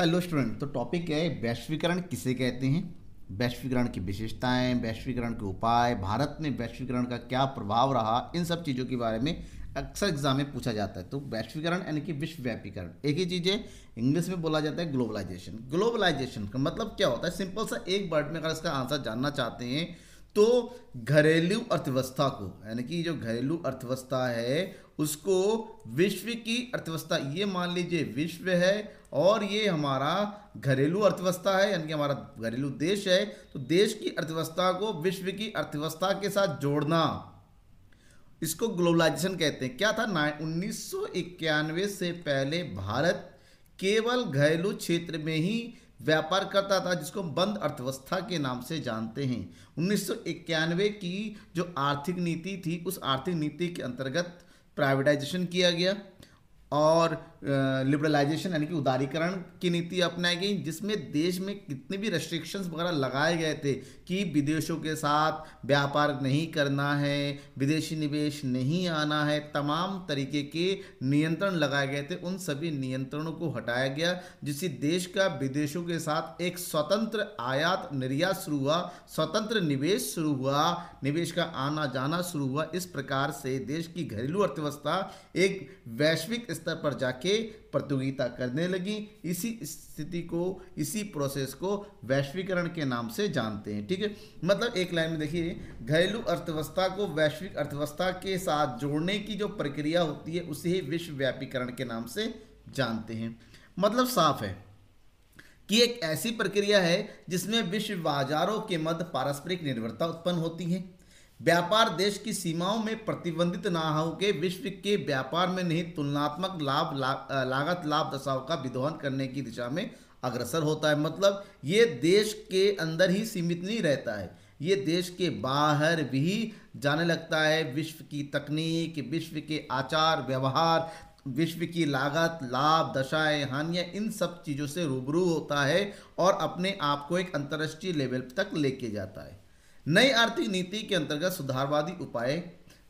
hello student तो topic है वैश्वीकरण किसे कहते हैं वैश्वीकरण की विशेषताएं वैश्वीकरण के उपाय भारत में वैश्वीकरण का क्या प्रभाव रहा इन सब चीज़ों के बारे में अक्सर एग्जाम में पूछा जाता है तो वैश्वीकरण यानी कि विश्वव्यापीकरण एक ही चीज़ है इंग्लिश में बोला जाता है ग्लोबलाइजेशन ग्लोबलाइजेशन का मतलब क्या होता है सिंपल सा एक वर्ड में अगर इसका आंसर जानना चाहते हैं तो घरेलू अर्थव्यवस्था को यानी कि जो घरेलू अर्थव्यवस्था है उसको विश्व की अर्थव्यवस्था ये मान लीजिए विश्व है और ये हमारा घरेलू अर्थव्यवस्था है यानी कि हमारा घरेलू देश है तो देश की अर्थव्यवस्था को विश्व की अर्थव्यवस्था के साथ जोड़ना इसको ग्लोबलाइजेशन कहते हैं क्या था ना उन्नीस से पहले भारत केवल घरेलू क्षेत्र में ही व्यापार करता था जिसको हम बंद अर्थव्यवस्था के नाम से जानते हैं उन्नीस की जो आर्थिक नीति थी उस आर्थिक नीति के अंतर्गत प्राइवेटाइजेशन किया गया और लिबरलाइजेशन यानी कि उदारीकरण की नीति अपनाई गई जिसमें देश में कितने भी रेस्ट्रिक्शंस वगैरह लगाए गए थे कि विदेशों के साथ व्यापार नहीं करना है विदेशी निवेश नहीं आना है तमाम तरीके के नियंत्रण लगाए गए थे उन सभी नियंत्रणों को हटाया गया जिससे देश का विदेशों के साथ एक स्वतंत्र आयात निर्यात शुरू हुआ स्वतंत्र निवेश शुरू हुआ निवेश का आना जाना शुरू हुआ इस प्रकार से देश की घरेलू अर्थव्यवस्था एक वैश्विक स्तर पर जाके के प्रतियोगिता करने लगी इसी स्थिति को इसी प्रोसेस को वैश्वीकरण के नाम से जानते हैं ठीक है मतलब एक लाइन में देखिए घरेलू अर्थव्यवस्था को वैश्विक अर्थव्यवस्था के साथ जोड़ने की जो प्रक्रिया होती है उसे ही विश्वव्यापीकरण के नाम से जानते हैं मतलब साफ है कि एक ऐसी प्रक्रिया है जिसमें विश्व बाजारों के मध्य पारस्परिक निर्भरता उत्पन्न होती है व्यापार देश की सीमाओं में प्रतिबंधित ना होकर विश्व के व्यापार में नहीं तुलनात्मक लाभ ला, लागत लाभ दशाओं का विध्वन करने की दिशा में अग्रसर होता है मतलब ये देश के अंदर ही सीमित नहीं रहता है ये देश के बाहर भी जाने लगता है विश्व की तकनीक विश्व के आचार व्यवहार विश्व की लागत लाभ दशाएं हानियाँ इन सब चीज़ों से रूबरू होता है और अपने आप को एक अंतर्राष्ट्रीय लेवल तक लेके जाता है नई आर्थिक नीति के अंतर्गत सुधारवादी उपाय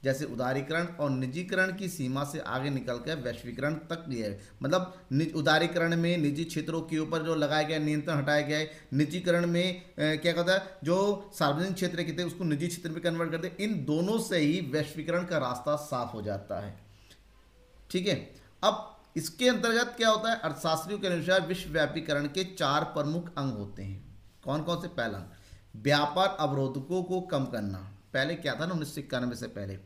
जैसे उदारीकरण और निजीकरण की सीमा से आगे निकलकर वैश्वीकरण तक लिए मतलब उदारीकरण में निजी क्षेत्रों के ऊपर जो लगाया गया नियंत्रण हटाया गया है निजीकरण में ए, क्या कहता है जो सार्वजनिक क्षेत्र के थे उसको निजी क्षेत्र में कन्वर्ट करते इन दोनों से ही वैश्वीकरण का रास्ता साफ हो जाता है ठीक है अब इसके अंतर्गत क्या होता है अर्थशास्त्रियों के अनुसार विश्वव्यापीकरण के चार प्रमुख अंग होते हैं कौन कौन से पहला अंग व्यापार अवरोधकों को कम करना पहले क्या था ना उन्नीस सौ इक्यानवे से पहले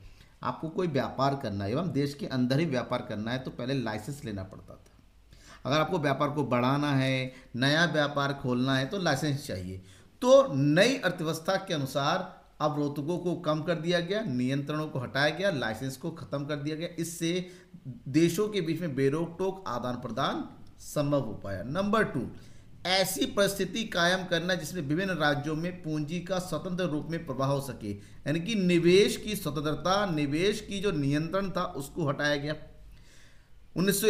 आपको कोई व्यापार करना है एवं देश के अंदर ही व्यापार करना है तो पहले लाइसेंस लेना पड़ता था अगर आपको व्यापार को बढ़ाना है नया व्यापार खोलना है तो लाइसेंस चाहिए तो नई अर्थव्यवस्था के अनुसार अवरोधकों को कम कर दिया गया नियंत्रणों को हटाया गया लाइसेंस को खत्म कर दिया गया इससे देशों के बीच में बेरोक टोक आदान प्रदान संभव हो पाया नंबर टू ऐसी परिस्थिति कायम करना जिसमें विभिन्न राज्यों में पूंजी का स्वतंत्र रूप में प्रवाह हो सके यानी कि निवेश की स्वतंत्रता निवेश की जो नियंत्रण था उसको हटाया गया उन्नीस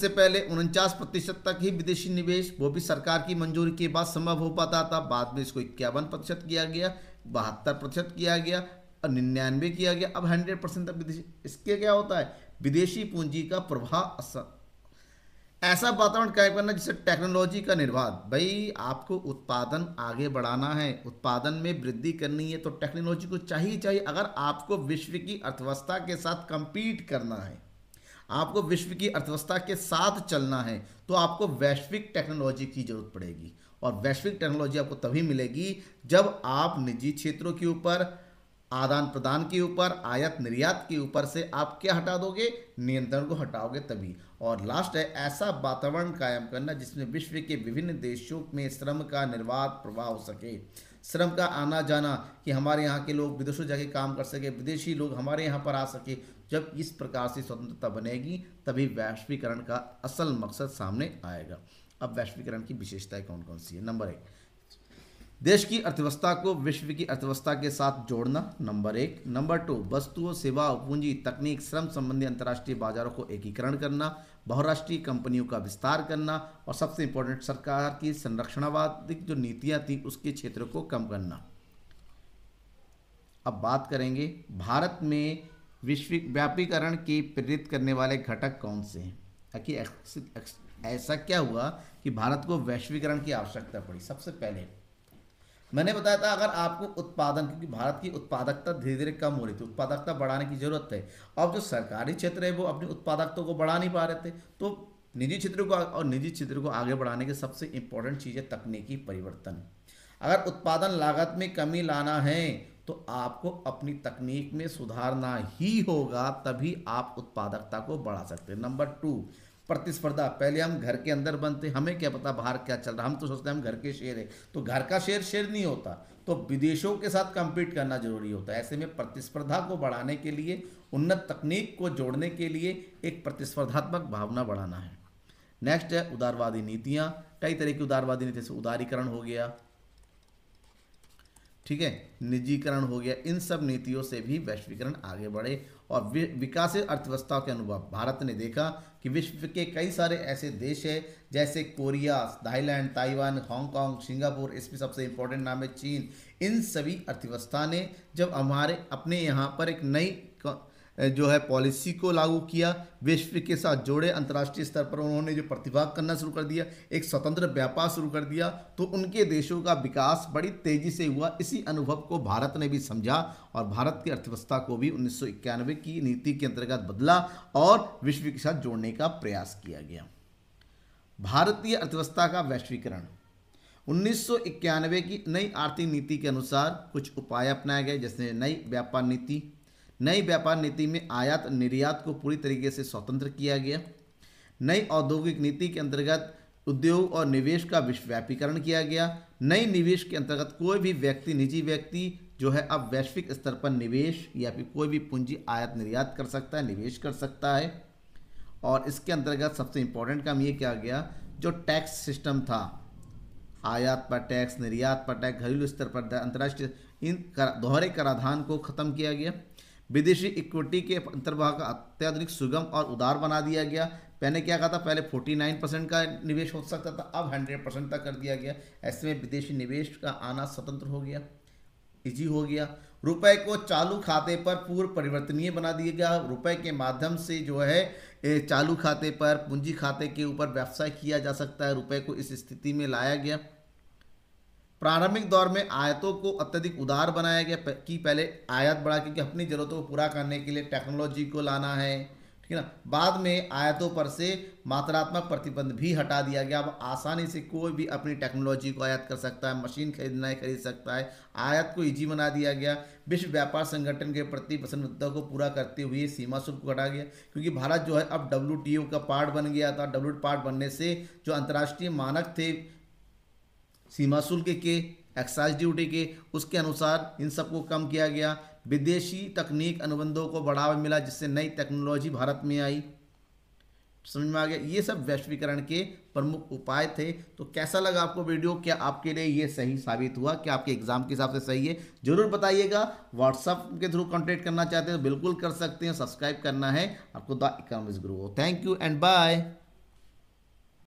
से पहले उनचास प्रतिशत तक ही विदेशी निवेश वो भी सरकार की मंजूरी के बाद संभव हो पाता था बाद में इसको इक्यावन प्रतिशत किया गया बहत्तर प्रतिशत किया गया और निन्यानवे किया गया अब हंड्रेड परसेंट तक विदेशी इसके क्या होता है विदेशी पूंजी का प्रभाव ऐसा वातावरण कायम करना जिससे टेक्नोलॉजी का निर्वाध भाई आपको उत्पादन आगे बढ़ाना है उत्पादन में वृद्धि करनी है तो टेक्नोलॉजी को चाहिए चाहिए अगर आपको विश्व की अर्थव्यवस्था के साथ कंपीट करना है आपको विश्व की अर्थव्यवस्था के साथ चलना है तो आपको वैश्विक टेक्नोलॉजी की जरूरत पड़ेगी और वैश्विक टेक्नोलॉजी आपको तभी मिलेगी जब आप निजी क्षेत्रों के ऊपर आदान प्रदान के ऊपर आयात निर्यात के ऊपर से आप क्या हटा दोगे नियंत्रण को हटाओगे तभी और लास्ट है ऐसा वातावरण कायम करना जिसमें विश्व के विभिन्न देशों में श्रम का निर्वाध प्रवाह हो सके श्रम का आना जाना कि हमारे यहाँ के लोग विदेशों जाके काम कर सके विदेशी लोग हमारे यहाँ पर आ सके जब इस प्रकार से स्वतंत्रता बनेगी तभी वैश्वीकरण का असल मकसद सामने आएगा अब वैश्वीकरण की विशेषताएं कौन कौन सी है नंबर एक देश की अर्थव्यवस्था को विश्व की अर्थव्यवस्था के साथ जोड़ना नंबर एक नंबर टू वस्तुओं सेवा पूंजी तकनीक श्रम संबंधी अंतर्राष्ट्रीय बाजारों को एकीकरण करना बहुराष्ट्रीय कंपनियों का विस्तार करना और सबसे इंपॉर्टेंट सरकार की संरक्षणवादिक जो नीतियाँ थी उसके क्षेत्र को कम करना अब बात करेंगे भारत में विश्वव्यापीकरण की प्रेरित करने वाले घटक कौन से हैं ताकि ऐसा क्या हुआ कि भारत को वैश्वीकरण की आवश्यकता पड़ी सबसे पहले मैंने बताया था अगर आपको उत्पादन क्योंकि भारत की उत्पादकता धीरे धीरे कम हो रही थी उत्पादकता बढ़ाने की जरूरत है अब जो सरकारी क्षेत्र है वो अपनी उत्पादकता को बढ़ा नहीं पा रहे थे तो निजी क्षेत्र को और निजी क्षेत्र को आगे बढ़ाने के सबसे इंपॉर्टेंट चीज़ है तकनीकी परिवर्तन अगर उत्पादन लागत में कमी लाना है तो आपको अपनी तकनीक में सुधारना ही होगा तभी आप उत्पादकता को बढ़ा सकते हैं नंबर टू प्रतिस्पर्धा पहले हम घर के अंदर बनते हमें क्या पता बाहर क्या चल रहा हम तो सोचते हैं हम घर के शेर है तो घर का शेर शेर नहीं होता तो विदेशों के साथ कंपीट करना जरूरी होता है ऐसे में प्रतिस्पर्धा को बढ़ाने के लिए उन्नत तकनीक को जोड़ने के लिए एक प्रतिस्पर्धात्मक भावना बढ़ाना है नेक्स्ट है उदारवादी नीतियाँ कई तरह की उदारवादी नीति जैसे उदारीकरण हो गया ठीक है निजीकरण हो गया इन सब नीतियों से भी वैश्वीकरण आगे बढ़े और विकासित अर्थव्यवस्था के अनुभव भारत ने देखा कि विश्व के कई सारे ऐसे देश हैं जैसे Korea Thailand Taiwan Hong Kong Singapore इसमें सबसे इंपॉर्टेंट नाम है चीन इन सभी अर्थव्यवस्था ने जब हमारे अपने यहाँ पर एक नई जो है पॉलिसी को लागू किया विश्व के साथ जोड़े अंतर्राष्ट्रीय स्तर पर उन्होंने जो प्रतिभाग करना शुरू कर दिया एक स्वतंत्र व्यापार शुरू कर दिया तो उनके देशों का विकास बड़ी तेजी से हुआ इसी अनुभव को भारत ने भी समझा और भारत की अर्थव्यवस्था को भी उन्नीस की नीति के अंतर्गत बदला और विश्व के साथ जोड़ने का प्रयास किया गया भारतीय अर्थव्यवस्था का वैश्वीकरण उन्नीस की नई आर्थिक नीति के अनुसार कुछ उपाय अपनाए गए जैसे नई व्यापार नीति नई व्यापार नीति में आयात निर्यात को पूरी तरीके से स्वतंत्र किया गया नई औद्योगिक नीति के अंतर्गत उद्योग और निवेश का विश्वव्यापीकरण किया गया नई निवेश के अंतर्गत कोई भी व्यक्ति निजी व्यक्ति जो है अब वैश्विक स्तर पर निवेश या फिर कोई भी पूंजी आयात निर्यात कर सकता है निवेश कर सकता है और इसके अंतर्गत सबसे इम्पोर्टेंट काम ये किया गया जो टैक्स सिस्टम था आयात पर टैक्स निर्यात पर टैक्स घरेलू स्तर पर अंतर्राष्ट्रीय इन कर दोहरे कराधान को ख़त्म किया गया विदेशी इक्विटी के अंतर्भाव का अत्याधुनिक सुगम और उदार बना दिया गया पहले क्या कहा था पहले 49 परसेंट का निवेश हो सकता था अब 100 परसेंट तक कर दिया गया ऐसे में विदेशी निवेश का आना स्वतंत्र हो गया इजी हो गया रुपए को चालू खाते पर पूर्व परिवर्तनीय बना दिया गया रुपए के माध्यम से जो है चालू खाते पर पूंजी खाते के ऊपर व्यवसाय किया जा सकता है रुपए को इस स्थिति में लाया गया प्रारंभिक दौर में आयतों को अत्यधिक उदार बनाया गया कि पहले आयात बढ़ा क्योंकि अपनी ज़रूरतों को पूरा करने के लिए टेक्नोलॉजी को लाना है ठीक है ना बाद में आयतों पर से मात्रात्मक प्रतिबंध भी हटा दिया गया अब आसानी से कोई भी अपनी टेक्नोलॉजी को आयात कर सकता है मशीन खरीदना है खरीद सकता है आयत को ईजी बना दिया गया विश्व व्यापार संगठन के प्रति प्रसन्नता को पूरा करते हुए सीमा शुल्क हटा गया क्योंकि भारत जो है अब डब्ल्यू का पार्ट बन गया था डब्ल्यू पार्ट बनने से जो अंतर्राष्ट्रीय मानक थे सीमा शुल्क के एक्साइज ड्यूटी के उसके अनुसार इन सबको कम किया गया विदेशी तकनीक अनुबंधों को बढ़ावा मिला जिससे नई टेक्नोलॉजी भारत में आई समझ में आ गया ये सब वैश्वीकरण के प्रमुख उपाय थे तो कैसा लगा आपको वीडियो क्या आपके लिए ये सही साबित हुआ क्या आपके एग्जाम के हिसाब से सही है जरूर बताइएगा व्हाट्सअप के थ्रू कॉन्टेक्ट करना चाहते हैं तो बिल्कुल कर सकते हैं सब्सक्राइब करना है आपको the economics grow thank you and bye